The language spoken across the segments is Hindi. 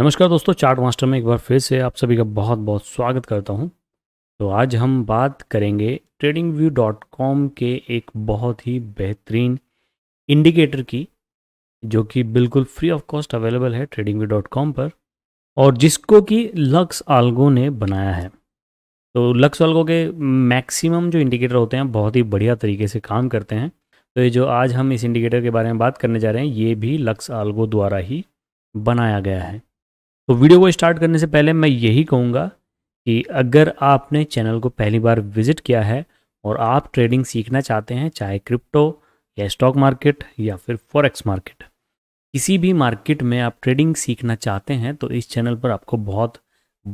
नमस्कार दोस्तों चार्ट मास्टर में एक बार फिर से आप सभी का बहुत बहुत स्वागत करता हूं तो आज हम बात करेंगे ट्रेडिंग व्यू डॉट कॉम के एक बहुत ही बेहतरीन इंडिकेटर की जो कि बिल्कुल फ्री ऑफ कॉस्ट अवेलेबल है ट्रेडिंग व्यू डॉट कॉम पर और जिसको कि लक्स आल्गो ने बनाया है तो लक्स आल्गो के मैक्सिमम जो इंडिकेटर होते हैं बहुत ही बढ़िया तरीके से काम करते हैं तो ये जो आज हम इस इंडिकेटर के बारे में बात करने जा रहे हैं ये भी लक्स आल्गो द्वारा ही बनाया गया है तो वीडियो को स्टार्ट करने से पहले मैं यही कहूँगा कि अगर आपने चैनल को पहली बार विजिट किया है और आप ट्रेडिंग सीखना चाहते हैं चाहे क्रिप्टो या स्टॉक मार्केट या फिर फॉरेक्स मार्केट किसी भी मार्केट में आप ट्रेडिंग सीखना चाहते हैं तो इस चैनल पर आपको बहुत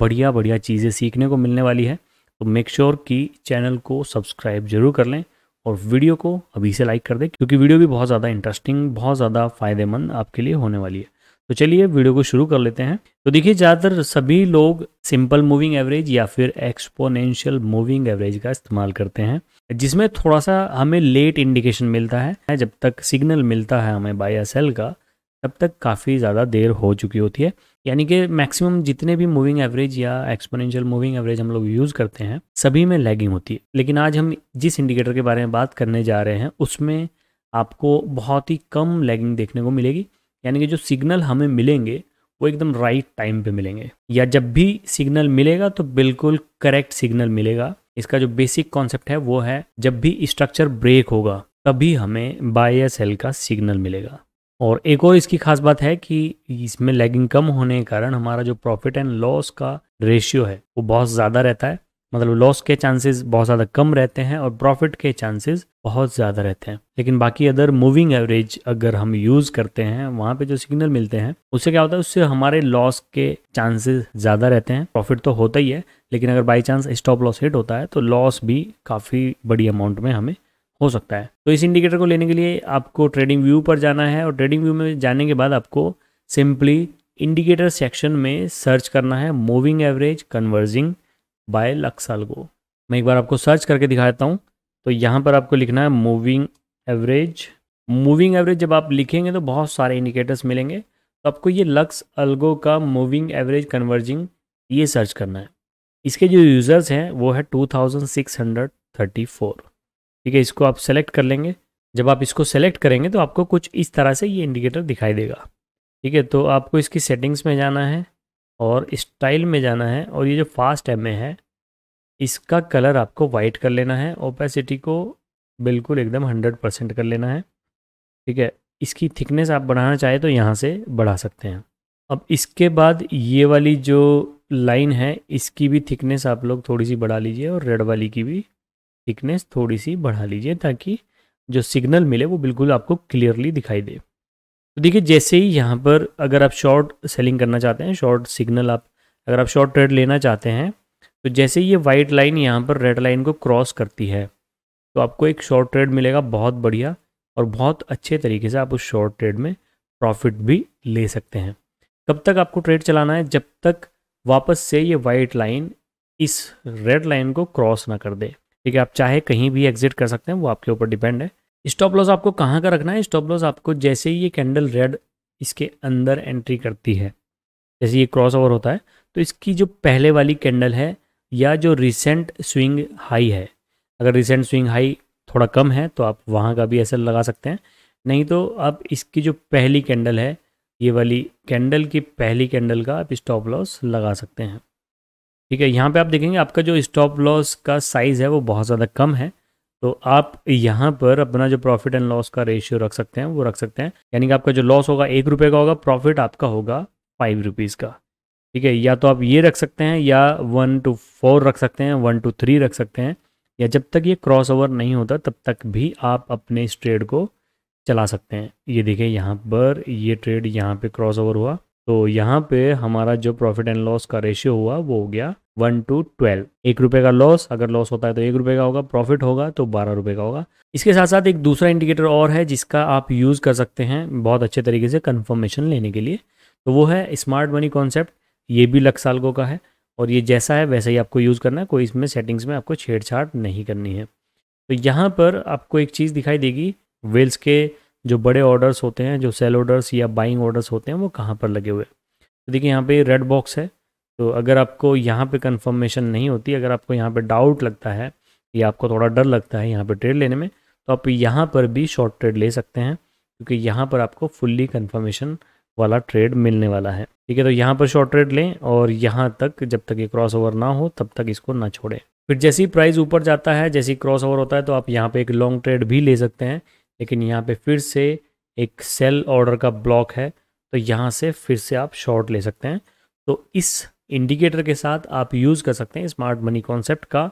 बढ़िया बढ़िया चीज़ें सीखने को मिलने वाली है तो मेक श्योर sure कि चैनल को सब्सक्राइब जरूर कर लें और वीडियो को अभी से लाइक कर दें क्योंकि वीडियो भी बहुत ज़्यादा इंटरेस्टिंग बहुत ज़्यादा फ़ायदेमंद आपके लिए होने वाली है तो चलिए वीडियो को शुरू कर लेते हैं तो देखिए ज़्यादातर सभी लोग सिंपल मूविंग एवरेज या फिर एक्सपोनेंशियल मूविंग एवरेज का इस्तेमाल करते हैं जिसमें थोड़ा सा हमें लेट इंडिकेशन मिलता है जब तक सिग्नल मिलता है हमें बाई सेल का तब तक काफ़ी ज़्यादा देर हो चुकी होती है यानी कि मैक्सिमम जितने भी मूविंग एवरेज या एक्सपोनेंशियल मूविंग एवरेज हम लोग यूज़ करते हैं सभी में लैगिंग होती है लेकिन आज हम जिस इंडिकेटर के बारे में बात करने जा रहे हैं उसमें आपको बहुत ही कम लैगिंग देखने को मिलेगी यानी कि जो सिग्नल हमें मिलेंगे वो एकदम राइट टाइम पे मिलेंगे या जब भी सिग्नल मिलेगा तो बिल्कुल करेक्ट सिग्नल मिलेगा इसका जो बेसिक कॉन्सेप्ट है वो है जब भी स्ट्रक्चर ब्रेक होगा तभी हमें बाय सेल का सिग्नल मिलेगा और एक और इसकी खास बात है कि इसमें लैगिंग कम होने के कारण हमारा जो प्रॉफिट एंड लॉस का रेशियो है वो बहुत ज़्यादा रहता है मतलब लॉस के चांसेस बहुत ज़्यादा कम रहते हैं और प्रॉफिट के चांसेस बहुत ज़्यादा रहते हैं लेकिन बाकी अदर मूविंग एवरेज अगर हम यूज़ करते हैं वहाँ पे जो सिग्नल मिलते हैं उससे क्या होता है उससे हमारे लॉस के चांसेस ज़्यादा रहते हैं प्रॉफिट तो होता ही है लेकिन अगर by chance stop loss hit होता है तो लॉस भी काफ़ी बड़ी अमाउंट में हमें हो सकता है तो इस इंडिकेटर को लेने के लिए आपको ट्रेडिंग व्यू पर जाना है और ट्रेडिंग व्यू में जाने के बाद आपको सिंपली इंडिकेटर सेक्शन में सर्च करना है moving average converging by LuxAlgo मैं एक बार आपको सर्च करके दिखाता हूँ तो यहाँ पर आपको लिखना है मूविंग एवरेज मूविंग एवरेज जब आप लिखेंगे तो बहुत सारे इंडिकेटर्स मिलेंगे तो आपको ये लक्स अलगो का मूविंग एवरेज कन्वर्जिंग ये सर्च करना है इसके जो यूज़र्स हैं वो है 2634 ठीक है इसको आप सेलेक्ट कर लेंगे जब आप इसको सेलेक्ट करेंगे तो आपको कुछ इस तरह से ये इंडिकेटर दिखाई देगा ठीक है तो आपको इसकी सेटिंग्स में जाना है और स्टाइल में जाना है और ये जो फास्ट एम है इसका कलर आपको वाइट कर लेना है ओपेसिटी को बिल्कुल एकदम हंड्रेड परसेंट कर लेना है ठीक है इसकी थिकनेस आप बढ़ाना चाहें तो यहाँ से बढ़ा सकते हैं अब इसके बाद ये वाली जो लाइन है इसकी भी थिकनेस आप लोग थोड़ी सी बढ़ा लीजिए और रेड वाली की भी थिकनेस थोड़ी सी बढ़ा लीजिए ताकि जो सिग्नल मिले वो बिल्कुल आपको क्लियरली दिखाई दे तो देखिए जैसे ही यहाँ पर अगर आप शॉर्ट सेलिंग करना चाहते हैं शॉर्ट सिग्नल आप अगर आप शॉर्ट ट्रेड लेना चाहते हैं तो जैसे ही ये वाइट लाइन यहाँ पर रेड लाइन को क्रॉस करती है तो आपको एक शॉर्ट ट्रेड मिलेगा बहुत बढ़िया और बहुत अच्छे तरीके से आप उस शॉर्ट ट्रेड में प्रॉफिट भी ले सकते हैं कब तक आपको ट्रेड चलाना है जब तक वापस से ये वाइट लाइन इस रेड लाइन को क्रॉस ना कर दे ठीक है आप चाहे कहीं भी एग्जिट कर सकते हैं वो आपके ऊपर डिपेंड है स्टॉप लॉस आपको कहाँ का रखना है स्टॉप लॉस आपको जैसे ही ये कैंडल रेड इसके अंदर एंट्री करती है जैसे ये क्रॉस ओवर होता है तो इसकी जो पहले वाली कैंडल है या जो रिसेंट स्विंग हाई है अगर रिसेंट स्विंग हाई थोड़ा कम है तो आप वहाँ का भी एस लगा सकते हैं नहीं तो आप इसकी जो पहली कैंडल है ये वाली कैंडल की पहली कैंडल का आप स्टॉप लॉस लगा सकते हैं ठीक है यहाँ पे आप देखेंगे आपका जो स्टॉप लॉस का साइज़ है वो बहुत ज़्यादा कम है तो आप यहाँ पर अपना जो प्रॉफिट एंड लॉस का रेशियो रख सकते हैं वो रख सकते हैं यानी कि आपका जो लॉस होगा एक रुपये का होगा प्रॉफिट आपका होगा फाइव रुपीज़ का ठीक है या तो आप ये रख सकते हैं या वन टू फोर रख सकते हैं वन टू थ्री रख सकते हैं या जब तक ये क्रॉस ओवर नहीं होता तब तक भी आप अपने इस ट्रेड को चला सकते हैं ये देखिए यहाँ पर ये ट्रेड यहाँ पे क्रॉस ओवर हुआ तो यहाँ पे हमारा जो प्रॉफिट एंड लॉस का रेशियो हुआ वो हो गया वन टू ट्वेल्व एक रुपये का लॉस अगर लॉस होता है तो एक रुपये का होगा प्रॉफिट होगा तो बारह रुपये का होगा इसके साथ साथ एक दूसरा इंडिकेटर और है जिसका आप यूज़ कर सकते हैं बहुत अच्छे तरीके से कन्फर्मेशन लेने के लिए तो वो है स्मार्ट मनी कॉन्सेप्ट ये भी लक्सालगो का है और ये जैसा है वैसा ही आपको यूज़ करना है कोई इसमें सेटिंग्स में आपको छेड़छाड़ नहीं करनी है तो यहाँ पर आपको एक चीज़ दिखाई देगी वेल्स के जो बड़े ऑर्डर्स होते हैं जो सेल ऑर्डर्स या बाइंग ऑर्डर्स होते हैं वो कहाँ पर लगे हुए तो देखिए यहाँ पे रेड बॉक्स है तो अगर आपको यहाँ पे कंफर्मेशन नहीं होती अगर आपको यहाँ पे डाउट लगता है या आपको थोड़ा डर लगता है यहाँ पे ट्रेड लेने में तो आप यहाँ पर भी शॉर्ट ट्रेड ले सकते हैं क्योंकि यहाँ पर आपको फुल्ली कन्फर्मेशन वाला ट्रेड मिलने वाला है ठीक है तो यहाँ पर शॉर्ट ट्रेड लें और यहाँ तक जब तक ये क्रॉस ओवर ना हो तब तक इसको ना छोड़ें फिर जैसे ही प्राइस ऊपर जाता है जैसे ही क्रॉस ओवर होता है तो आप यहाँ पे एक लॉन्ग ट्रेड भी ले सकते हैं लेकिन यहाँ पे फिर से एक सेल ऑर्डर का ब्लॉक है तो यहाँ से फिर से आप शॉर्ट ले सकते हैं तो इस इंडिकेटर के साथ आप यूज़ कर सकते हैं स्मार्ट मनी कॉन्सेप्ट का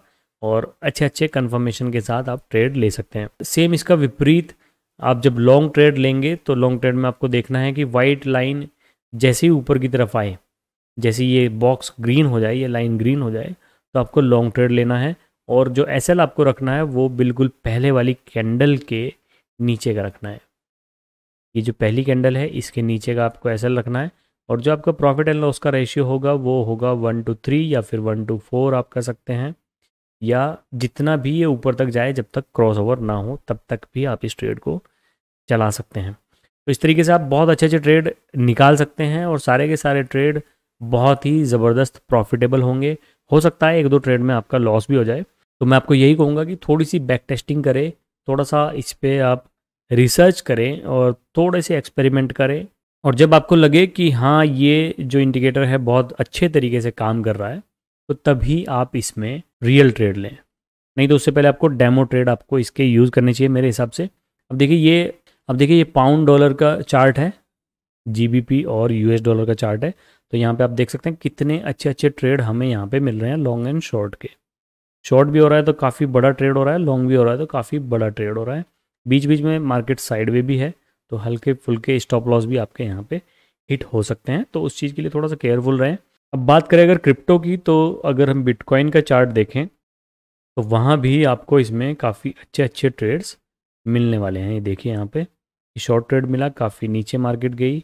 और अच्छे अच्छे कन्फर्मेशन के साथ आप ट्रेड ले सकते हैं सेम इसका विपरीत आप जब लॉन्ग ट्रेड लेंगे तो लॉन्ग ट्रेड में आपको देखना है कि वाइट लाइन जैसे ही ऊपर की तरफ आए जैसे ये बॉक्स ग्रीन हो जाए ये लाइन ग्रीन हो जाए तो आपको लॉन्ग ट्रेड लेना है और जो एस आपको रखना है वो बिल्कुल पहले वाली कैंडल के नीचे का रखना है ये जो पहली कैंडल है इसके नीचे का आपको एस रखना है और जो आपका प्रॉफिट एंड लॉस का रेशियो होगा वो होगा वन टू थ्री या फिर वन टू फोर आप कह सकते हैं या जितना भी ये ऊपर तक जाए जब तक क्रॉस ओवर ना हो तब तक भी आप इस ट्रेड को चला सकते हैं तो इस तरीके से आप बहुत अच्छे अच्छे ट्रेड निकाल सकते हैं और सारे के सारे ट्रेड बहुत ही ज़बरदस्त प्रॉफिटेबल होंगे हो सकता है एक दो ट्रेड में आपका लॉस भी हो जाए तो मैं आपको यही कहूँगा कि थोड़ी सी बैक टेस्टिंग करें थोड़ा सा इस पर आप रिसर्च करें और थोड़े से एक्सपेरिमेंट करें और जब आपको लगे कि हाँ ये जो इंडिकेटर है बहुत अच्छे तरीके से काम कर रहा है तो तभी आप इसमें रियल ट्रेड लें नहीं तो उससे पहले आपको डेमो ट्रेड आपको इसके यूज़ करने चाहिए मेरे हिसाब से अब देखिए ये अब देखिए ये पाउंड डॉलर का चार्ट है जी और यूएस डॉलर का चार्ट है तो यहाँ पे आप देख सकते हैं कितने अच्छे अच्छे ट्रेड हमें यहाँ पे मिल रहे हैं लॉन्ग एंड शॉर्ट के शॉर्ट भी हो रहा है तो काफ़ी बड़ा ट्रेड हो रहा है लॉन्ग भी हो रहा है तो काफ़ी बड़ा ट्रेड हो रहा है बीच बीच में मार्केट साइड भी है तो हल्के फुल्के स्टॉप लॉस भी आपके यहाँ पे हिट हो सकते हैं तो उस चीज़ के लिए थोड़ा सा केयरफुल रहें अब बात करें अगर क्रिप्टो की तो अगर हम बिटकॉइन का चार्ट देखें तो वहाँ भी आपको इसमें काफ़ी अच्छे अच्छे ट्रेड्स मिलने वाले हैं ये देखिए यहाँ पे शॉर्ट ट्रेड मिला काफ़ी नीचे मार्केट गई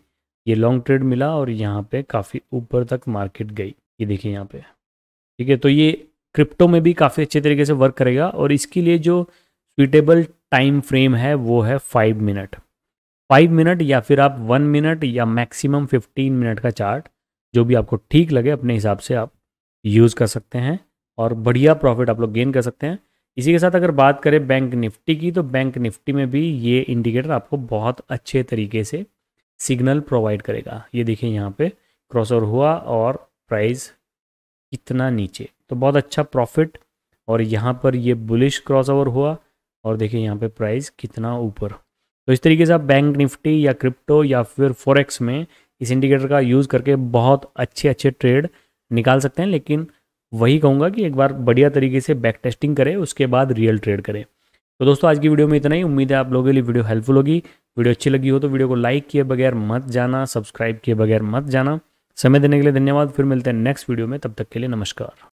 ये लॉन्ग ट्रेड मिला और यहाँ पे काफ़ी ऊपर तक मार्केट गई ये देखिए यहाँ पे ठीक है तो ये क्रिप्टो में भी काफ़ी अच्छे तरीके से वर्क करेगा और इसके लिए जो सुइटेबल टाइम फ्रेम है वो है फाइव मिनट फाइव मिनट या फिर आप वन मिनट या मैक्सिमम फिफ्टीन मिनट का चार्ट जो भी आपको ठीक लगे अपने हिसाब से आप यूज़ कर सकते हैं और बढ़िया प्रॉफिट आप लोग गेन कर सकते हैं इसी के साथ अगर बात करें बैंक निफ्टी की तो बैंक निफ्टी में भी ये इंडिकेटर आपको बहुत अच्छे तरीके से सिग्नल प्रोवाइड करेगा ये देखिए यहाँ पे क्रॉस ओवर हुआ और प्राइस कितना नीचे तो बहुत अच्छा प्रॉफिट और यहाँ पर ये बुलिश क्रॉस ओवर हुआ और देखिए यहाँ पे प्राइस कितना ऊपर तो इस तरीके से आप बैंक निफ्टी या क्रिप्टो या फिर फोरेक्स में इस इंडिकेटर का यूज़ करके बहुत अच्छे अच्छे ट्रेड निकाल सकते हैं लेकिन वही कहूँगा कि एक बार बढ़िया तरीके से बैक टेस्टिंग करें उसके बाद रियल ट्रेड करें तो दोस्तों आज की वीडियो में इतना ही उम्मीद है आप लोगों के लिए वीडियो हेल्पफुल होगी वीडियो अच्छी लगी हो तो वीडियो को लाइक किए बगैर मत जाना सब्सक्राइब किए बगैर मत जाना समय देने के लिए धन्यवाद फिर मिलते हैं नेक्स्ट वीडियो में तब तक के लिए नमस्कार